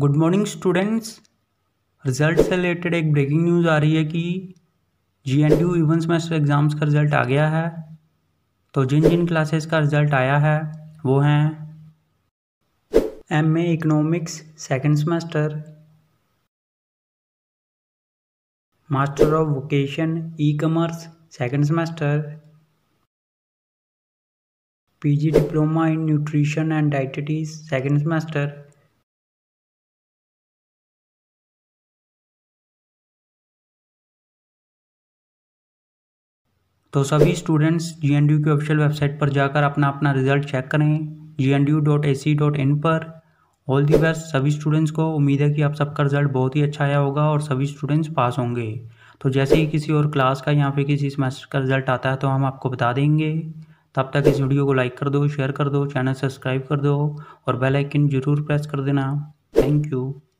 good morning students result से related एक breaking news आ रही है कि G N D U even semester exams का रिज़ल्ट आ गया है तो जिन जिन क्लासेस का रिज़ल्ट आया है वो हैं M A economics second semester master of vocation e commerce second semester PG diploma in nutrition and dietetics second semester तो सभी स्टूडेंट्स जी एन की ऑफिशियल वेबसाइट पर जाकर अपना अपना रिजल्ट चेक करें G N dot A C dot in पर all the best सभी स्टूडेंट्स को उम्मीद है कि आप सबका रिजल्ट बहुत ही अच्छा आया होगा और सभी स्टूडेंट्स पास होंगे तो जैसे ही किसी और क्लास का या फिर किसी सेमेस्टर का रिजल्ट आता है तो हम आपको बता देंगे तब तक इस वीडियो को लाइक कर दो शेयर कर दो चैनल सब्सक्राइब कर दो और बेल आइकन जरूर प्रेस कर देना थैंक यू